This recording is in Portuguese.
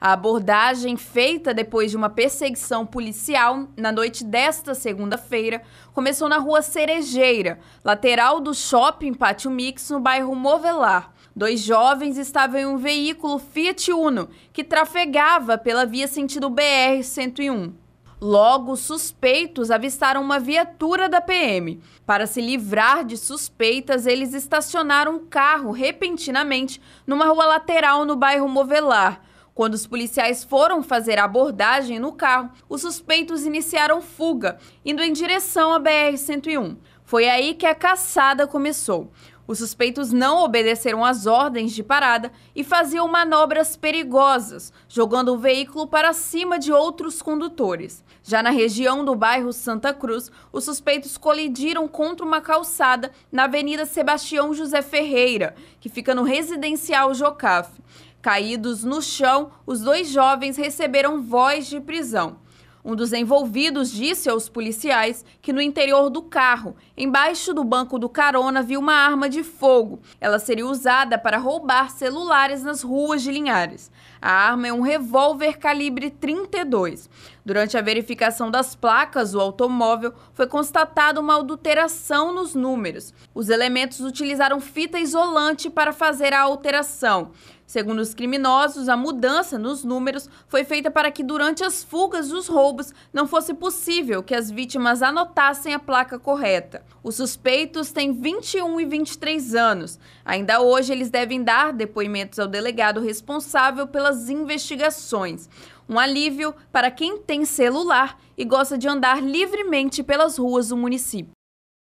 A abordagem feita depois de uma perseguição policial na noite desta segunda-feira começou na rua Cerejeira, lateral do shopping Pátio Mix, no bairro Movelar. Dois jovens estavam em um veículo Fiat Uno que trafegava pela via sentido BR-101. Logo, suspeitos avistaram uma viatura da PM. Para se livrar de suspeitas, eles estacionaram um carro repentinamente numa rua lateral no bairro Movelar quando os policiais foram fazer a abordagem no carro, os suspeitos iniciaram fuga, indo em direção à BR-101. Foi aí que a caçada começou. Os suspeitos não obedeceram às ordens de parada e faziam manobras perigosas, jogando o veículo para cima de outros condutores. Já na região do bairro Santa Cruz, os suspeitos colidiram contra uma calçada na Avenida Sebastião José Ferreira, que fica no residencial Jocafe. Caídos no chão, os dois jovens receberam voz de prisão. Um dos envolvidos disse aos policiais que no interior do carro, embaixo do banco do carona, viu uma arma de fogo. Ela seria usada para roubar celulares nas ruas de Linhares. A arma é um revólver calibre 32. Durante a verificação das placas do automóvel, foi constatada uma adulteração nos números. Os elementos utilizaram fita isolante para fazer a alteração. Segundo os criminosos, a mudança nos números foi feita para que durante as fugas dos roubos não fosse possível que as vítimas anotassem a placa correta. Os suspeitos têm 21 e 23 anos. Ainda hoje, eles devem dar depoimentos ao delegado responsável pelas investigações. Um alívio para quem tem celular e gosta de andar livremente pelas ruas do município.